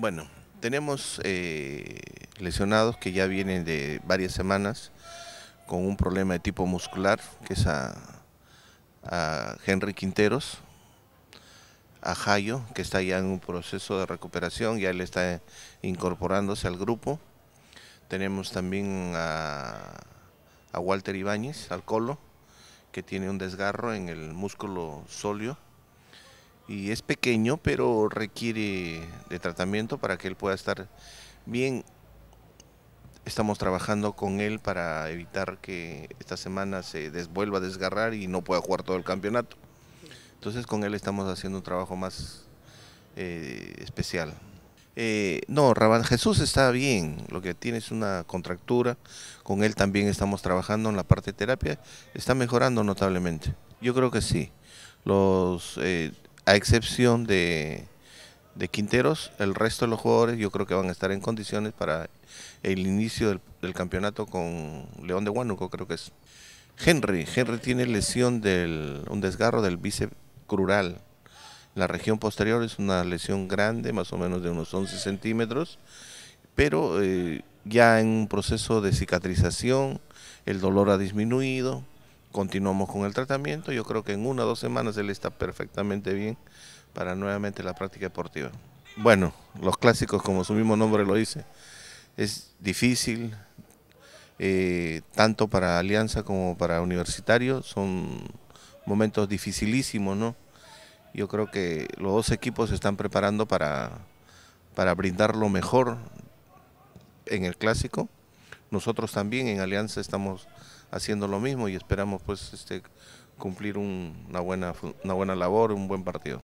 Bueno, tenemos eh, lesionados que ya vienen de varias semanas con un problema de tipo muscular, que es a, Henry Quinteros, a Jayo, que está ya en un proceso de recuperación, ya él está incorporándose al grupo. Tenemos también a, a Walter Ibáñez, al colo, que tiene un desgarro en el músculo sóleo y es pequeño, pero requiere de tratamiento para que él pueda estar bien. Estamos trabajando con él para evitar que esta semana se vuelva a desgarrar y no pueda jugar todo el campeonato. Entonces con él estamos haciendo un trabajo más eh, especial. Eh, no, Rabán Jesús está bien, lo que tiene es una contractura, con él también estamos trabajando en la parte de terapia, está mejorando notablemente. Yo creo que sí. Los eh, a excepción de, Quinteros, el resto de los jugadores yo creo que van a estar en condiciones para el inicio del, campeonato con León de Huánuco, creo que es. Henry, Henry tiene lesión del un desgarro del bíceps crural. La región posterior es una lesión grande, más o menos de unos 11 centímetros, pero eh, ya en un proceso de cicatrización, el dolor ha disminuido, Continuamos con el tratamiento. Yo creo que en una o dos semanas él está perfectamente bien para nuevamente la práctica deportiva. Bueno, los clásicos, como su mismo nombre lo dice, es difícil, eh, tanto para Alianza como para Universitario. Son momentos dificilísimos, ¿no? Yo creo que los dos equipos se están preparando para, para brindar lo mejor en el clásico nosotros también en Alianza estamos haciendo lo mismo y esperamos pues este cumplir una, buena, una buena labor, un buen partido.